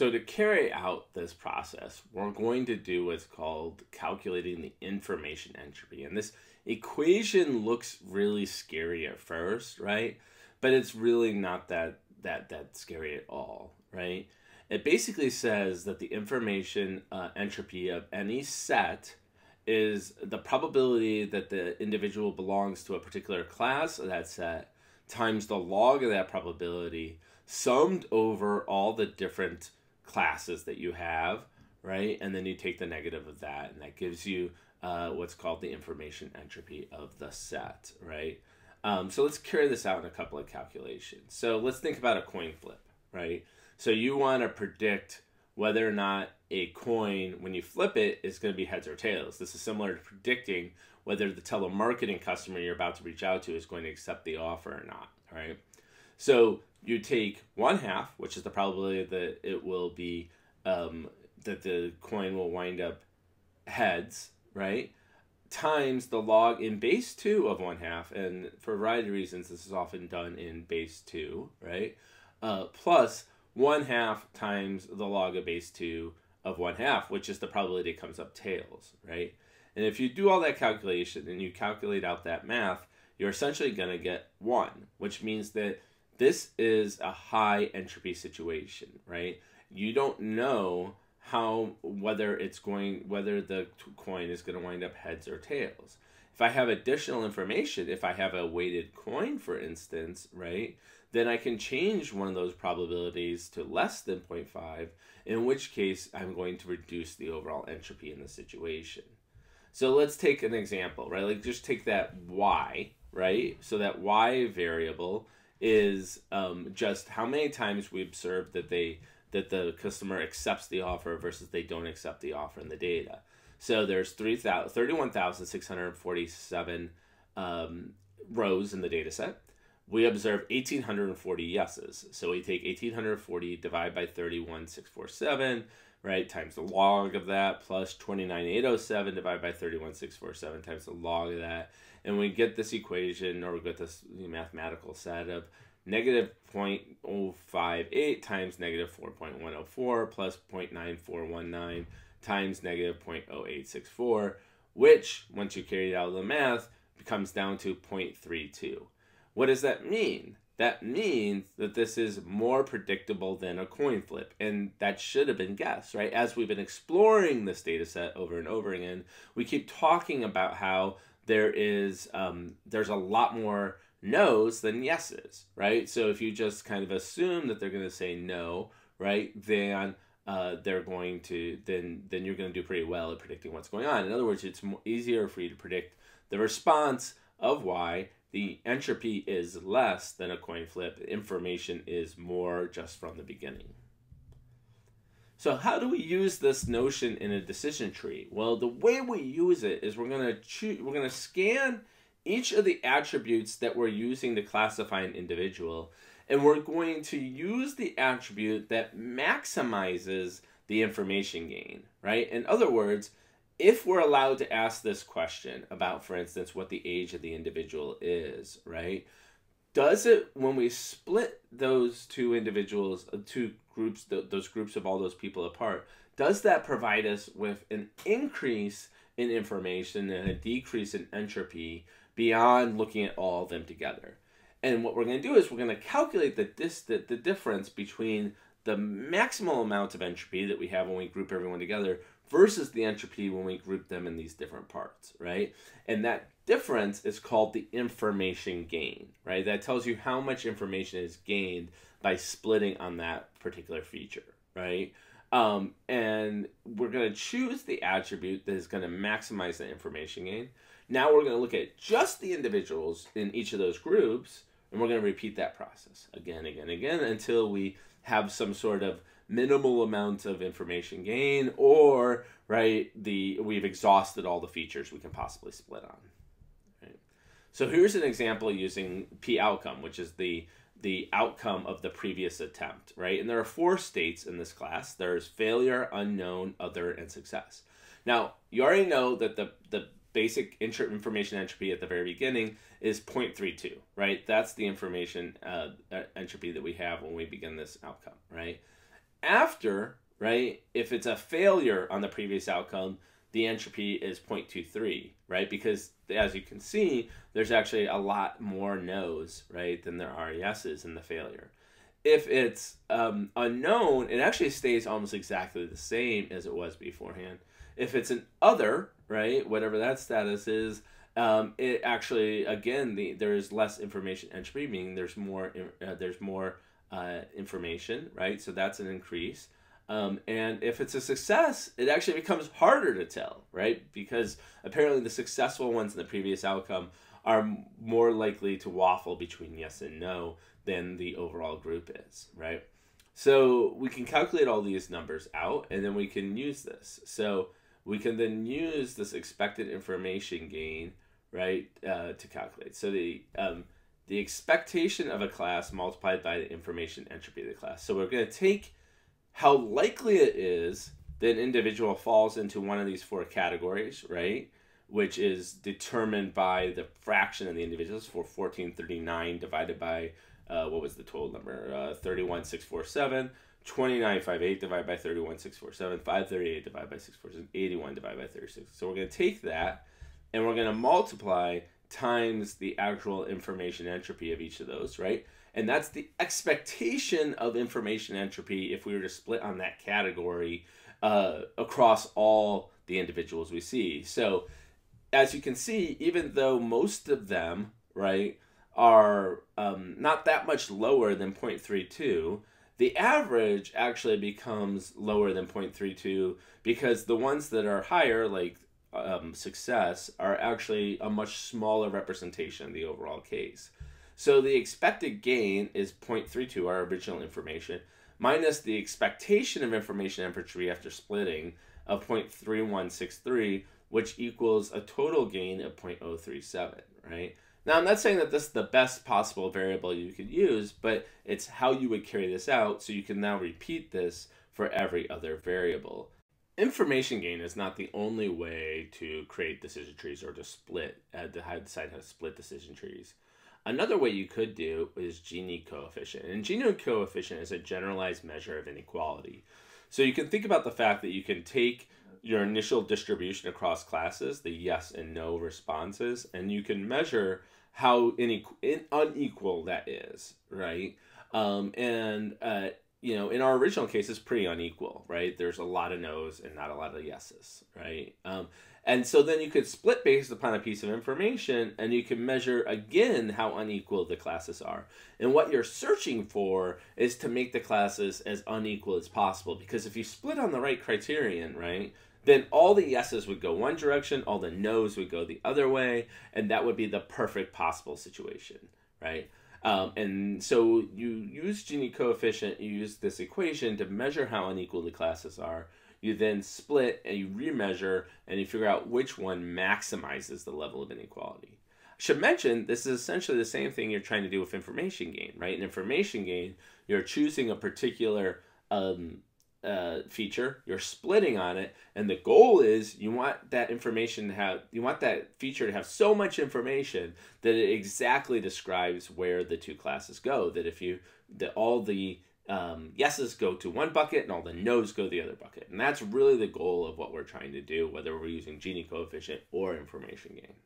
So to carry out this process, we're going to do what's called calculating the information entropy. And this equation looks really scary at first, right? But it's really not that that that scary at all, right? It basically says that the information uh, entropy of any set is the probability that the individual belongs to a particular class of that set times the log of that probability summed over all the different classes that you have, right? And then you take the negative of that, and that gives you uh, what's called the information entropy of the set, right? Um, so let's carry this out in a couple of calculations. So let's think about a coin flip, right? So you want to predict whether or not a coin, when you flip it, is going to be heads or tails. This is similar to predicting whether the telemarketing customer you're about to reach out to is going to accept the offer or not, right? So you take one half, which is the probability that it will be um, that the coin will wind up heads, right? Times the log in base two of one half, and for a variety of reasons, this is often done in base two, right? Uh, plus one half times the log of base two of one half, which is the probability it comes up tails, right? And if you do all that calculation and you calculate out that math, you're essentially going to get one, which means that this is a high entropy situation, right? You don't know how whether it's going whether the coin is going to wind up heads or tails. If I have additional information, if I have a weighted coin for instance, right? Then I can change one of those probabilities to less than 0.5, in which case I'm going to reduce the overall entropy in the situation. So let's take an example, right? Like just take that y, right? So that y variable is um, just how many times we observe that they that the customer accepts the offer versus they don't accept the offer in the data. So there's 3, 31,647 um, rows in the data set. We observe 1,840 yeses. So we take 1,840, divide by 31,647, right, times the log of that plus 29,807 divided by 31,647 times the log of that. And we get this equation, or we get this mathematical set of negative 0.058 times negative 4.104 plus 0.9419 times negative 0.0864, which, once you carry out the math, comes down to 0.32. What does that mean? That means that this is more predictable than a coin flip, and that should have been guessed, right? As we've been exploring this data set over and over again, we keep talking about how there is um, there's a lot more no's than yeses, right? So if you just kind of assume that they're going to say no, right, then uh, they're going to then then you're going to do pretty well at predicting what's going on. In other words, it's easier for you to predict the response of Y the entropy is less than a coin flip. Information is more just from the beginning. So how do we use this notion in a decision tree? Well, the way we use it is we're gonna choose, we're gonna scan each of the attributes that we're using to classify an individual, and we're going to use the attribute that maximizes the information gain, right? In other words, if we're allowed to ask this question about, for instance, what the age of the individual is, right? Does it, when we split those two individuals, uh, two groups, those groups of all those people apart, does that provide us with an increase in information and a decrease in entropy beyond looking at all of them together? And what we're going to do is we're going to calculate the, dis- the, the difference between the maximal amount of entropy that we have when we group everyone together versus the entropy when we group them in these different parts, right? And that difference is called the information gain, right? That tells you how much information is gained by splitting on that particular feature, right? Um, and we're going to choose the attribute that is going to maximize the information gain. Now we're going to look at just the individuals in each of those groups, and we're going to repeat that process again, again, again until we have some sort of minimal amount of information gain or right the we've exhausted all the features we can possibly split on so here's an example using p outcome which is the the outcome of the previous attempt right and there are four states in this class there's failure unknown other and success now you already know that the the basic intro information entropy at the very beginning is 0.32, right? That's the information uh, entropy that we have when we begin this outcome, right? After, right, if it's a failure on the previous outcome, the entropy is 0.23, right? Because as you can see, there's actually a lot more no's, right, than there are yeses in the failure. If it's um, unknown, it actually stays almost exactly the same as it was beforehand. If it's an other, right? Whatever that status is. Um, it actually, again, the, there is less information entropy, meaning there's more uh, there's more uh, information, right? So that's an increase. Um, and if it's a success, it actually becomes harder to tell, right? Because apparently the successful ones in the previous outcome are more likely to waffle between yes and no than the overall group is, right? So we can calculate all these numbers out and then we can use this. So we can then use this expected information gain, right, uh, to calculate. So the um, the expectation of a class multiplied by the information entropy of the class. So we're going to take how likely it is that an individual falls into one of these four categories, right? Which is determined by the fraction of the individuals for 1439 divided by uh, what was the total number? Uh, 31647 2958 divided by 31647, 538 divided by 646, 81 divided by 36. So we're going to take that and we're going to multiply times the actual information entropy of each of those, right? And that's the expectation of information entropy if we were to split on that category uh, across all the individuals we see. So as you can see, even though most of them, right, are um, not that much lower than 0.32, the average actually becomes lower than 0.32 because the ones that are higher, like um, success, are actually a much smaller representation of the overall case. So the expected gain is 0.32, our original information, minus the expectation of information entropy after splitting of 0.3163, which equals a total gain of 0.037, right? Now, I'm not saying that this is the best possible variable you could use, but it's how you would carry this out so you can now repeat this for every other variable. Information gain is not the only way to create decision trees or to split, uh, to decide how to split decision trees. Another way you could do is Gini coefficient. And Gini coefficient is a generalized measure of inequality. So you can think about the fact that you can take your initial distribution across classes, the yes and no responses, and you can measure how unequal that is, right? Um, and uh, you know, in our original case, it's pretty unequal, right? There's a lot of no's and not a lot of yeses, right? Um, and so then you could split based upon a piece of information and you can measure again how unequal the classes are. And what you're searching for is to make the classes as unequal as possible because if you split on the right criterion, right, then all the yeses would go one direction, all the no's would go the other way, and that would be the perfect possible situation, right? Um, and so you use Gini coefficient, you use this equation to measure how unequal the classes are. You then split and you remeasure and you figure out which one maximizes the level of inequality. I should mention this is essentially the same thing you're trying to do with information gain, right? In information gain, you're choosing a particular um, uh, feature, you're splitting on it, and the goal is you want that information to have, you want that feature to have so much information that it exactly describes where the two classes go. That if you, that all the um, yeses go to one bucket and all the no's go to the other bucket. And that's really the goal of what we're trying to do, whether we're using Gini coefficient or information gain.